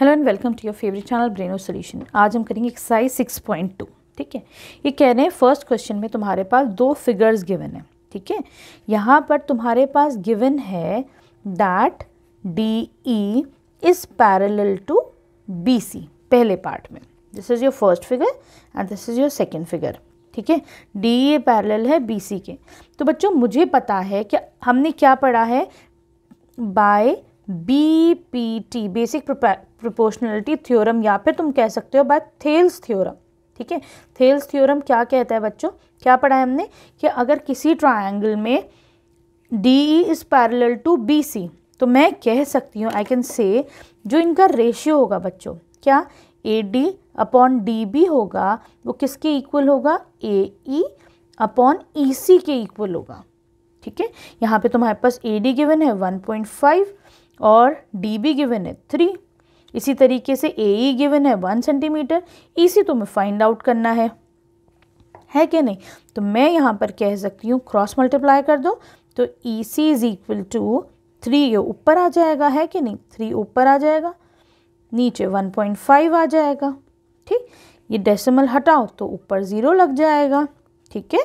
hello and welcome to your favourite channel ब्रेनो solution आज हम करेंगे एक्सरसाइज सिक्स पॉइंट टू ठीक है ये कह रहे हैं फर्स्ट क्वेश्चन में तुम्हारे पास दो फिगर्स गिवन है ठीक है यहाँ पर तुम्हारे पास गिवन है that D E is parallel to B C पहले पार्ट में this is your first figure and this is your second figure ठीक है डी ए पैरल है बी सी के तो बच्चों मुझे पता है कि हमने क्या पढ़ा है by B P T basic proportionality theorem या फिर तुम कह सकते हो बाय थेल्स थ्योरम ठीक है थेल्स थ्योरम क्या कहता है बच्चों क्या पढ़ा है हमने कि अगर किसी ट्राइंगल में D E is parallel to B C तो मैं कह सकती हूँ आई कैन से जो इनका रेशियो होगा बच्चों क्या A D upon D B होगा वो किसके इक्वल होगा ए ई अपॉन ई सी के इक्वल होगा ठीक है यहाँ पे तुम्हारे पास ए डी गिवन है वन पॉइंट फाइव और डी बी गिवन है थ्री इसी तरीके से ए ई गिवन है वन सेंटीमीटर इसी तुम्हें फाइंड आउट करना है है कि नहीं तो मैं यहाँ पर कह सकती हूँ क्रॉस मल्टीप्लाई कर दो तो E C is equal to three ये ऊपर आ जाएगा है कि नहीं थ्री ऊपर आ जाएगा नीचे वन पॉइंट फाइव आ जाएगा ठीक ये डेसिमल हटाओ तो ऊपर ज़ीरो लग जाएगा ठीक है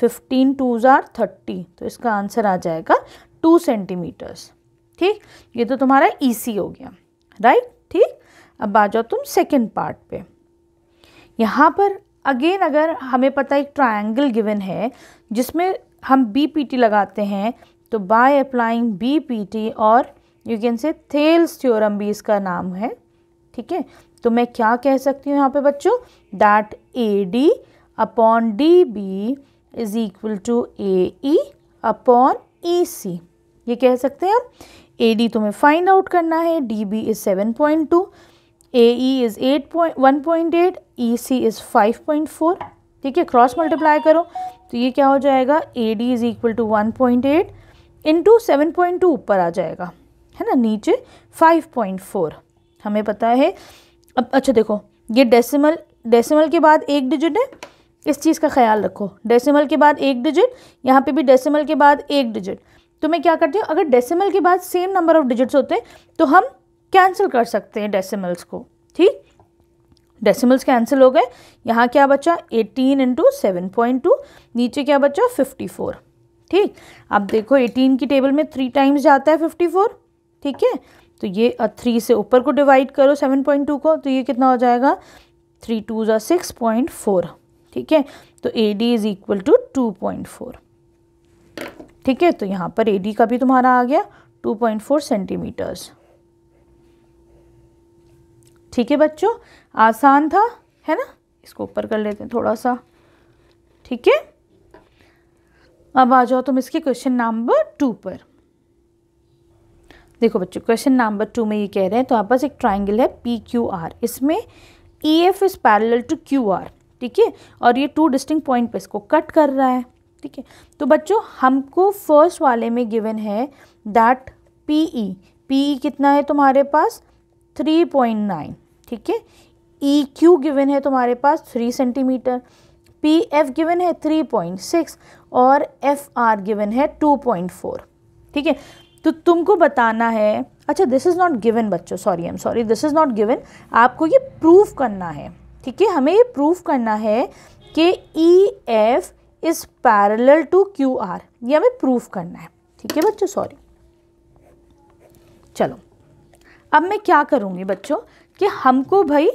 फिफ्टीन टू ज़ार थर्टी तो इसका आंसर आ जाएगा टू सेंटीमीटर्स ठीक ये तो तुम्हारा ई e हो गया राइट ठीक अब आ जाओ तुम सेकेंड पार्ट पे यहाँ पर अगेन अगर हमें पता एक ट्रायंगल गिवन है जिसमें हम बी पी टी लगाते हैं तो by applying B P T और you can say Thales theorem भी इसका नाम है ठीक है तो मैं क्या कह सकती हूँ यहाँ पे बच्चों that A D upon D B is equal to A E upon E C ये कह सकते हैं हम ए डी तुम्हें फाइंड आउट करना है D B is seven point two A E is eight point one point eight E C is five point four ठीक है क्रॉस मल्टीप्लाई करो तो ये क्या हो जाएगा A D is equal to one point eight into seven point two ऊपर आ जाएगा है ना नीचे फाइव पॉइंट फोर हमें पता है अब अच्छा देखो ये डेसिमल डेसिमल के बाद एक डिजिट है इस चीज़ का ख्याल रखो डेसिमल के बाद एक डिजिट यहाँ पे भी डेसिमल के बाद एक डिजिट तो मैं क्या करती हूँ अगर डेसिमल के बाद सेम नंबर ऑफ डिजिट्स होते हैं तो हम कैंसिल कर सकते हैं डेसिमल्स को ठीक डेसिमल्स कैंसिल हो गए यहाँ क्या बचा 18 इंटू सेवन पॉइंट टू नीचे क्या बचा 54 ठीक अब देखो 18 की टेबल में थ्री टाइम्स जाता है 54 ठीक है तो ये थ्री से ऊपर को डिवाइड करो 7.2 को तो ये कितना हो जाएगा थ्री टू जिक्स सिक्स पॉइंट फोर ठीक है तो A D is equal to two point four ठीक है तो यहाँ पर ए का भी तुम्हारा आ गया टू पॉइंट फोर सेंटीमीटर्स ठीक है बच्चों आसान था है ना इसको ऊपर कर लेते हैं थोड़ा सा ठीक है अब आ जाओ तुम इसके क्वेश्चन नंबर टू पर देखो बच्चों क्वेश्चन नंबर टू में ये कह रहे हैं तो पास एक ट्राइंगल है पी क्यू आर इसमें E F is parallel to Q R ठीक है और ये टू डिस्टिंग पॉइंट पे इसको कट कर रहा है ठीक है तो बच्चों हमको फर्स्ट वाले में गिवन है that P E P E कितना है तुम्हारे पास थ्री पॉइंट नाइन ठीक है ई क्यू गिवन है तुम्हारे पास three centimetre P F given है थ्री पॉइंट सिक्स और एफ आर गिवन है टू पॉइंट फोर ठीक है तो तुमको बताना है अच्छा दिस इज़ नॉट गिवन बच्चों sorry I am sorry this is not given आपको ये प्रूफ करना है ठीक है हमें ये प्रूफ करना है कि E e F is parallel to Q R ये हमें प्रूफ करना है ठीक है बच्चों सॉरी चलो अब मैं क्या करूँगी बच्चों कि हमको भाई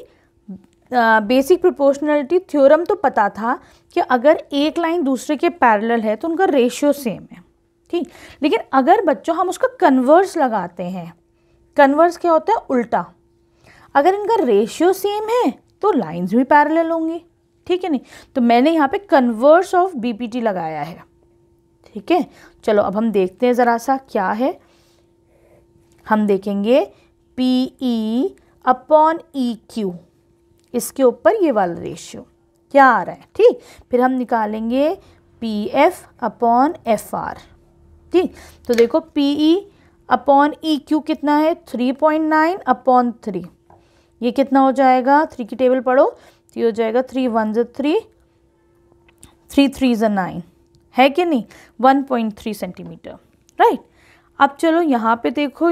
बेसिक प्रोपोर्शनलिटी थ्योरम तो पता था कि अगर एक लाइन दूसरे के पैरेलल है तो उनका रेशियो सेम है ठीक लेकिन अगर बच्चों हम उसका कन्वर्स लगाते हैं कन्वर्स क्या होता है उल्टा अगर इनका रेशियो सेम है तो लाइंस भी पैरेलल होंगी ठीक है नहीं तो मैंने यहाँ पे कन्वर्स ऑफ बीपीटी लगाया है ठीक है चलो अब हम देखते हैं ज़रा सा क्या है हम देखेंगे P E upon E Q इसके ऊपर ये वाला रेशियो क्या आ रहा है ठीक फिर हम निकालेंगे P F upon F R ठीक तो देखो P E upon E Q कितना है three point nine upon three ये कितना हो जाएगा थ्री की टेबल पढ़ो तो ये हो जाएगा थ्री वन जो थ्री थ्री थ्री जो नाइन है कि नहीं one point three centimetre right अब चलो यहाँ पे देखो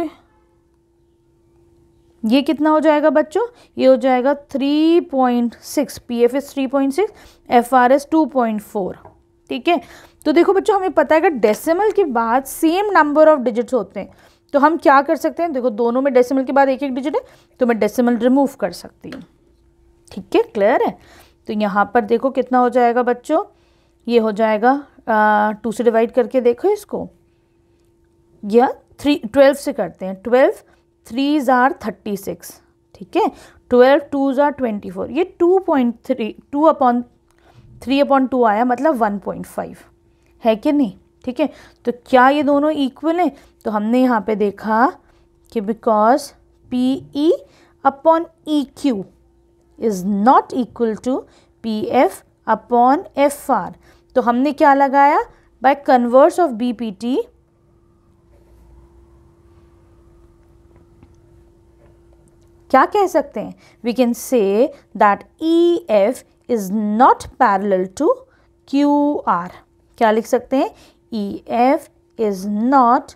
ये कितना हो जाएगा बच्चों ये हो जाएगा three point six P F is three point six F R is two point four ठीक है तो देखो बच्चों हमें पता है कि डेसिमल के बाद सेम नंबर ऑफ डिजिट्स होते हैं तो हम क्या कर सकते हैं देखो दोनों में डेसिमल के बाद एक एक डिजिट है तो मैं डेसिमल रिमूव कर सकती हूँ ठीक है क्लियर है तो यहाँ पर देखो कितना हो जाएगा बच्चों ये हो जाएगा टू से डिवाइड करके देखो इसको या थ्री ट्वेल्व से करते हैं ट्वेल्व थ्री ज़ार थर्टी सिक्स ठीक है ट्वेल्व टू ज़ार ट्वेंटी फोर ये two point three two upon three upon two आया मतलब वन पॉइंट फाइव है कि नहीं ठीक है तो क्या ये दोनों इक्वल हैं तो हमने यहाँ पे देखा कि because P E upon E Q is not equal to P F upon F R तो हमने क्या लगाया by converse of B P T क्या कह सकते हैं we can say that E F is not parallel to Q R क्या लिख सकते हैं E F is not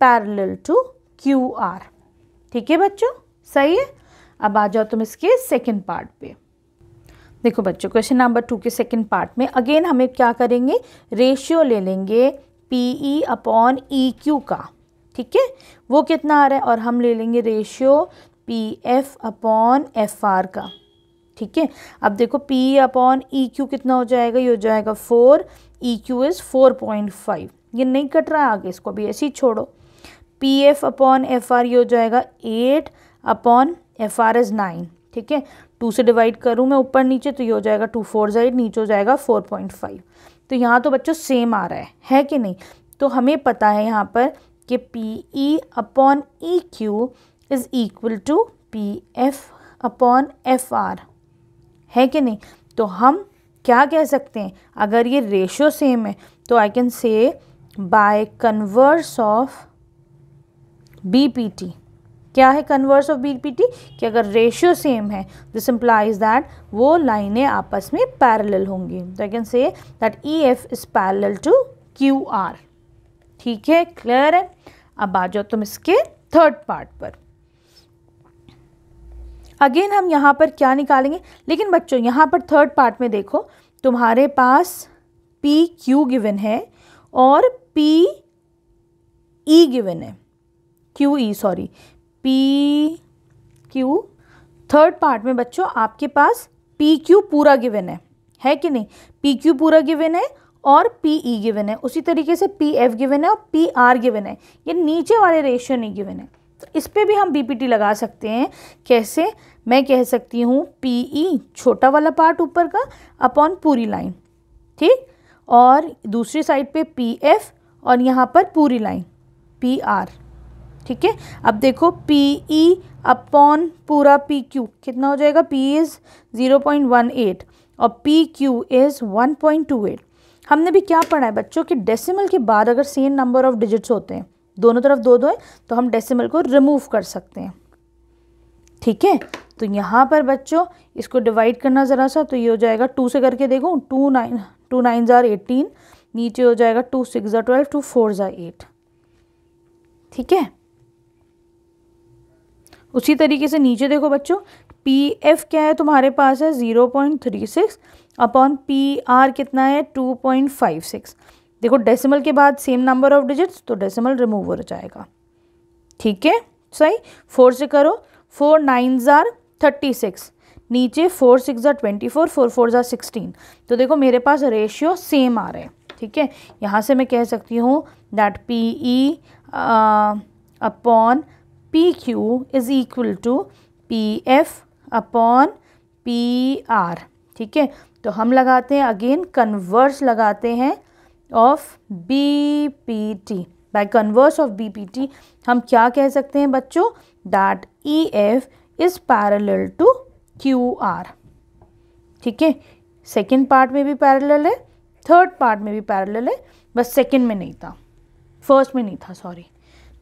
parallel to Q R ठीक है बच्चों सही है अब आ जाओ तुम इसके सेकेंड पार्ट पे देखो बच्चों क्वेश्चन नंबर टू के सेकेंड पार्ट में अगेन हमें क्या करेंगे रेशियो ले लेंगे P E upon E Q का ठीक है वो कितना आ रहा है और हम ले लेंगे ratio P F upon F R का ठीक है अब देखो P E upon E Q कितना हो जाएगा ये हो जाएगा four E Q is four point five ये नहीं कट रहा है आगे इसको अभी ऐसे ही छोड़ो P F upon F R ये हो जाएगा eight upon F R is nine ठीक है टू से डिवाइड करूँ मैं ऊपर नीचे तो ये हो जाएगा टू फोर ज़ाइड नीचे हो जाएगा फोर पॉइंट फाइव तो यहाँ तो बच्चों सेम आ रहा है है कि नहीं तो हमें पता है यहाँ पर कि P E upon E Q is equal to P F upon F R है कि नहीं तो हम क्या कह सकते हैं अगर ये रेशो सेम है तो I can say by converse of B P T क्या है कन्वर्स ऑफ बीपीटी कि अगर रेशियो सेम है दिस इम्प्लाइज दैट वो लाइनें आपस में पैरेलल होंगी तो I can say that E F is parallel to Q R ठीक है क्लियर है अब आ जाओ तुम इसके थर्ड पार्ट पर अगेन हम यहाँ पर क्या निकालेंगे लेकिन बच्चों यहाँ पर थर्ड पार्ट में देखो तुम्हारे पास पी क्यू गिवन है और पी ई गिवन है Q E sorry P Q third part में बच्चों आपके पास पी क्यू पूरा गिवन है है कि नहीं पी क्यू पूरा गिवन है और पी ई गिवन है उसी तरीके से पी एफ गिवन है और पी आर गिवन है ये नीचे वाले रेशियो नहीं गिवन है तो इस पर भी हम बीपीटी लगा सकते हैं कैसे मैं कह सकती हूँ पी ई e, छोटा वाला पार्ट ऊपर का अपॉन पूरी लाइन ठीक और दूसरी साइड पे पी एफ और यहाँ पर पूरी लाइन पी आर ठीक है अब देखो पी ई अपॉन पूरा पी क्यू कितना हो जाएगा P is zero point one eight और P Q is one point two eight हमने भी क्या पढ़ा है बच्चों कि डेसिमल के बाद अगर सेम नंबर ऑफ डिजिट्स होते हैं दोनों तरफ दो दो है तो हम डेसिमल को रिमूव कर सकते हैं ठीक है तो यहाँ पर बच्चों इसको डिवाइड करना ज़रा सा तो ये हो जाएगा टू से करके देखो two nine two nine are eighteen नीचे हो जाएगा two six are twelve two four are eight ठीक है उसी तरीके से नीचे देखो बच्चों पी एफ क्या है तुम्हारे पास है zero point three six upon P R कितना है टू पॉइंट फाइव सिक्स देखो डेसिमल के बाद सेम नंबर ऑफ डिजिट्स तो डेसिमल रिमूव हो जाएगा ठीक है सही फोर से करो four nine are thirty six नीचे four six are twenty four four four are sixteen तो देखो मेरे पास रेशियो सेम आ रहे हैं ठीक है यहाँ से मैं कह सकती हूँ that P E upon P Q is equal to P F upon P R ठीक है तो हम लगाते हैं अगेन कन्वर्स लगाते हैं of B P T by converse of B P T हम क्या कह सकते हैं बच्चों that E F is parallel to Q R ठीक है सेकेंड पार्ट में भी पैरेलल है थर्ड पार्ट में भी पैरेलल है बस सेकेंड में नहीं था फर्स्ट में नहीं था सॉरी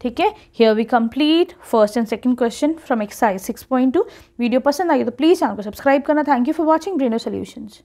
ठीक है here we complete first and second question from point 6.2 video पसंद आई तो प्लीज़ चैनल को सब्सक्राइब करना thank you for watching Braino solutions